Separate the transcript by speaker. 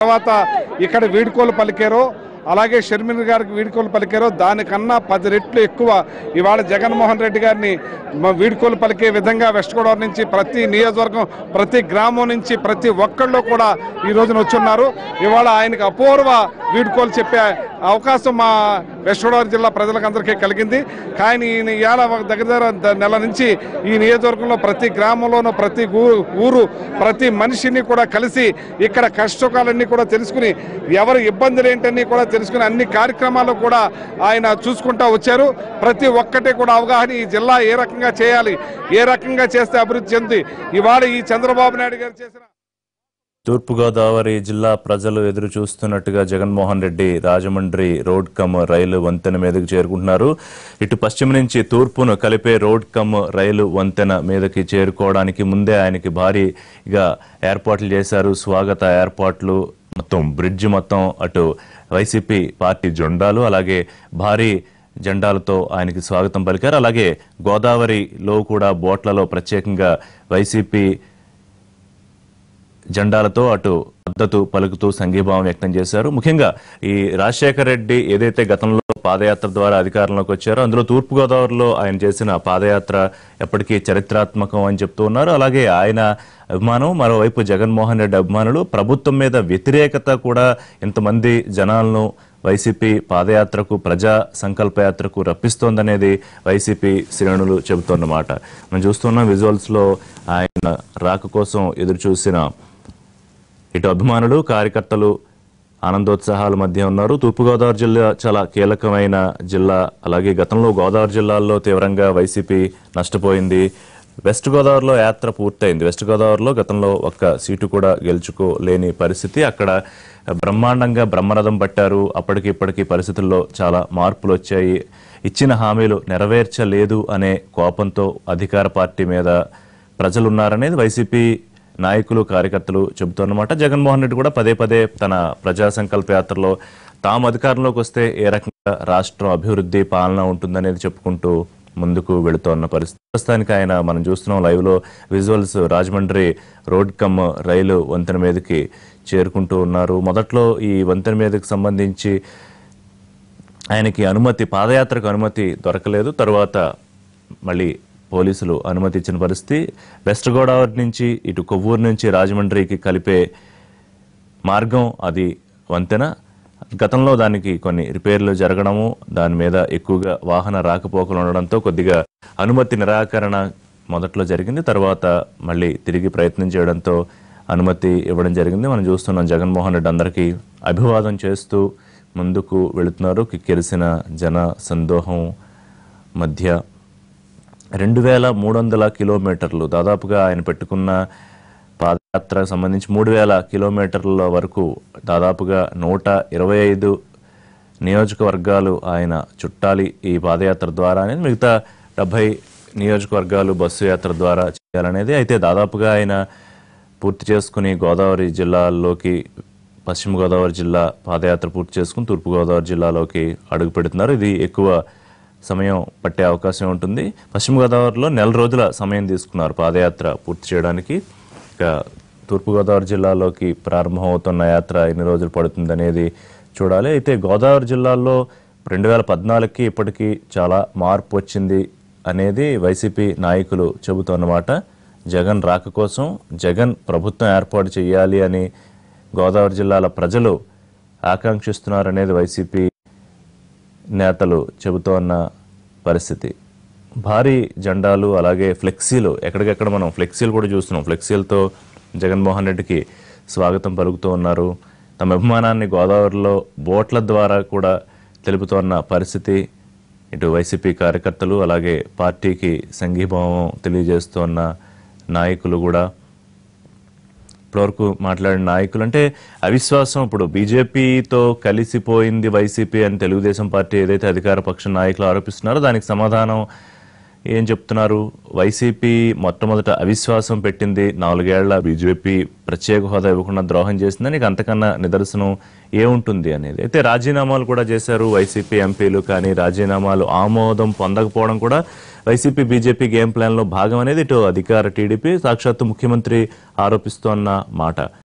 Speaker 1: తర్వాత ఇక్కడ వీడుకోలు పలికారో అలాగే షర్మిల గారికి వీడుకోలు పలికారో దానికన్నా పది రెట్లు ఎక్కువ ఇవాళ జగన్మోహన్ రెడ్డి గారిని వీడుకోలు పలికే విధంగా వెస్ట్ గోదావరి నుంచి ప్రతి నియోజకవర్గం ప్రతి గ్రామం నుంచి ప్రతి ఒక్కళ్ళు కూడా ఈ రోజున వచ్చున్నారు ఇవాళ ఆయనకు అపూర్వ వీడుకోలు చెప్పే అవకాశం మా వెస్ట్ గోదావరి జిల్లా ప్రజలకందరికీ కలిగింది కానీ ఈ ఇవాళ దగ్గర దగ్గర నెల నుంచి ఈ నియోజకవర్గంలో ప్రతి గ్రామంలోనూ ప్రతి ఊరు ప్రతి మనిషిని కూడా కలిసి ఇక్కడ కష్టకాలన్నీ కూడా తెలుసుకుని ఎవరి ఇబ్బందులు ఏంటన్నీ కూడా తెలుసుకుని అన్ని కార్యక్రమాలు కూడా ఆయన చూసుకుంటా వచ్చారు ప్రతి ఒక్కటి కూడా అవగాహన ఈ జిల్లా ఏ రకంగా చేయాలి ఏ రకంగా చేస్తే అభివృద్ధి చెంది ఇవాళ ఈ చంద్రబాబు నాయుడు గారు చేసిన
Speaker 2: తూర్పుగోదావరి జిల్లా ప్రజలు ఎదురు చూస్తున్నట్టుగా Jaganmohan Reddy Rajahmundry road cum rail వంతెన మీదకి చేరుకుంటున్నారు ఇటు పశ్చిమ నుంచి తూర్పును కలిపే రోడ్ కమ్ రైలు వంతెన మీదకి చేరుకోవడానికి ముందే ఆయనకి భారీగా ఏర్పాట్లు చేశారు స్వాగత ఏర్పాట్లు మొత్తం బ్రిడ్జ్ మొత్తం అటు వైసీపీ పార్టీ జెండాలు అలాగే భారీ జెండాలతో ఆయనకి స్వాగతం పలికారు అలాగే గోదావరిలో కూడా బోట్లలో ప్రత్యేకంగా వైసీపీ జెండాలతో అటు మద్దతు పలుకుతూ సంఘీభావం వ్యక్తం చేశారు ముఖ్యంగా ఈ రాజశేఖర రెడ్డి ఏదైతే గతంలో పాదయాత్ర ద్వారా అధికారంలోకి వచ్చారో అందులో తూర్పుగోదావరిలో ఆయన చేసిన పాదయాత్ర ఎప్పటికీ చరిత్రాత్మకం అని చెప్తూ ఉన్నారు అలాగే ఆయన అభిమానం మరోవైపు జగన్మోహన్ రెడ్డి అభిమానులు ప్రభుత్వం మీద వ్యతిరేకత కూడా ఇంతమంది జనాలను వైసీపీ పాదయాత్రకు ప్రజా సంకల్పయాత్రకు రప్పిస్తోందనేది వైసీపీ శ్రేణులు చెబుతున్నమాట మనం చూస్తున్నాం విజువల్స్లో ఆయన రాక కోసం ఎదురు చూసిన ఇటు అభిమానులు కార్యకర్తలు ఆనందోత్సాహాల మధ్య ఉన్నారు తూర్పుగోదావరి జిల్లా చాలా కీలకమైన జిల్లా అలాగే గతంలో గోదావరి జిల్లాల్లో తీవ్రంగా వైసీపీ నష్టపోయింది వెస్ట్ గోదావరిలో యాత్ర పూర్తయింది వెస్ట్ గోదావరిలో గతంలో ఒక్క సీటు కూడా గెలుచుకోలేని పరిస్థితి అక్కడ బ్రహ్మాండంగా బ్రహ్మరథం పట్టారు అప్పటికి ఇప్పటికీ పరిస్థితుల్లో చాలా మార్పులు వచ్చాయి ఇచ్చిన హామీలు నెరవేర్చలేదు అనే కోపంతో అధికార పార్టీ మీద ప్రజలున్నారనేది వైసీపీ నాయకులు కార్యకర్తలు చెబుతున్నమాట జగన్మోహన్ రెడ్డి కూడా పదే పదే తన ప్రజా సంకల్ప యాత్రలో తాము అధికారంలోకి వస్తే ఏ రకంగా రాష్ట్రం అభివృద్ధి పాలన ఉంటుందనేది చెప్పుకుంటూ ముందుకు వెళుతోన్న పరిస్థితి ప్రస్తుతానికి ఆయన మనం చూస్తున్నాం లైవ్లో visuals Rajahmundry road cum rail వంతెన మీదకి చేరుకుంటూ ఉన్నారు మొదట్లో ఈ వంతెన మీదకి సంబంధించి ఆయనకి అనుమతి పాదయాత్రకు అనుమతి దొరకలేదు తర్వాత మళ్ళీ పోలీసులు అనుమతి ఇచ్చిన పరిస్థితి వెస్ట్ గోదావరి నుంచి ఇటు కొవ్వూరు నుంచి రాజమండ్రికి కలిపే మార్గం అది వంతెన గతంలో దానికి కొన్ని రిపేర్లు జరగడము దాని మీద ఎక్కువగా వాహన రాకపోకలు ఉండడంతో కొద్దిగా అనుమతి నిరాకరణ మొదట్లో జరిగింది తర్వాత మళ్ళీ తిరిగి ప్రయత్నం చేయడంతో అనుమతి ఇవ్వడం జరిగింది మనం చూస్తున్నాం జగన్మోహన్ రెడ్డి అందరికీ అభివాదం చేస్తూ ముందుకు వెళుతున్నారు కిక్కిరిసిన జన సందోహం మధ్య రెండు వేల మూడు వందల కిలోమీటర్లు దాదాపుగా ఆయన పెట్టుకున్న పాదయాత్రకు సంబంధించి మూడు వేల కిలోమీటర్ల వరకు దాదాపుగా నూట ఇరవై ఐదు నియోజకవర్గాలు ఆయన చుట్టాలి ఈ పాదయాత్ర ద్వారానే మిగతా డెబ్భై నియోజకవర్గాలు బస్సు యాత్ర ద్వారా చేయాలనేది అయితే దాదాపుగా ఆయన పూర్తి చేసుకుని గోదావరి జిల్లాల్లోకి పశ్చిమ గోదావరి జిల్లా పాదయాత్ర పూర్తి చేసుకుని తూర్పుగోదావరి జిల్లాలోకి అడుగు పెడుతున్నారు ఇది ఎక్కువ సమయం పట్టే అవకాశం ఉంటుంది పశ్చిమ గోదావరిలో నెల రోజుల సమయం తీసుకున్నారు పాదయాత్ర పూర్తి చేయడానికి ఇక తూర్పుగోదావరి జిల్లాలోకి ప్రారంభమవుతున్న యాత్ర ఎన్ని రోజులు పడుతుంది అనేది చూడాలి అయితే గోదావరి జిల్లాలో రెండు వేల పద్నాలుగుకి ఇప్పటికీ చాలా మార్పు వచ్చింది అనేది వైసీపీ నాయకులు చెబుతున్నమాట జగన్ రాక కోసం జగన్ ప్రభుత్వం ఏర్పాటు చేయాలి అని గోదావరి జిల్లాల ప్రజలు ఆకాంక్షిస్తున్నారనేది వైసీపీ నేతలు చెబుతోన్న పరిస్థితి భారీ జెండాలు అలాగే ఫ్లెక్సీలు ఎక్కడికెక్కడ మనం ఫ్లెక్సీలు కూడా చూస్తున్నాం ఫ్లెక్సీలతో జగన్మోహన్ రెడ్డికి స్వాగతం పలుకుతూ ఉన్నారు తమ అభిమానాన్ని గోదావరిలో బోట్ల ద్వారా కూడా తెలుపుతోన్న పరిస్థితి ఇటు వైసీపీ కార్యకర్తలు అలాగే పార్టీకి సంఘీభావం తెలియజేస్తున్న నాయకులు కూడా ఇప్పటివరకు మాట్లాడిన నాయకులు అంటే అవిశ్వాసం ఇప్పుడు బీజేపీతో కలిసిపోయింది వైసీపీ అని తెలుగుదేశం పార్టీ ఏదైతే అధికార పక్ష నాయకులు ఆరోపిస్తున్నారో దానికి సమాధానం ఏం చెప్తున్నారు వైసీపీ మొట్టమొదట అవిశ్వాసం పెట్టింది నాలుగేళ్ల బీజేపీ ప్రత్యేక హోదా ఇవ్వకుండా ద్రోహం చేసిందని నీకు అంతకన్నా నిదర్శనం ఏముంటుంది అనేది అయితే రాజీనామాలు కూడా చేశారు వైసీపీ ఎంపీలు కానీ రాజీనామాలు ఆమోదం పొందకపోవడం కూడా వైసీపీ బీజేపీ గేమ్ ప్లాన్లో భాగం అనేది ఇటు అధికార టీడీపీ సాక్షాత్తు ముఖ్యమంత్రి ఆరోపిస్తోన్న మాట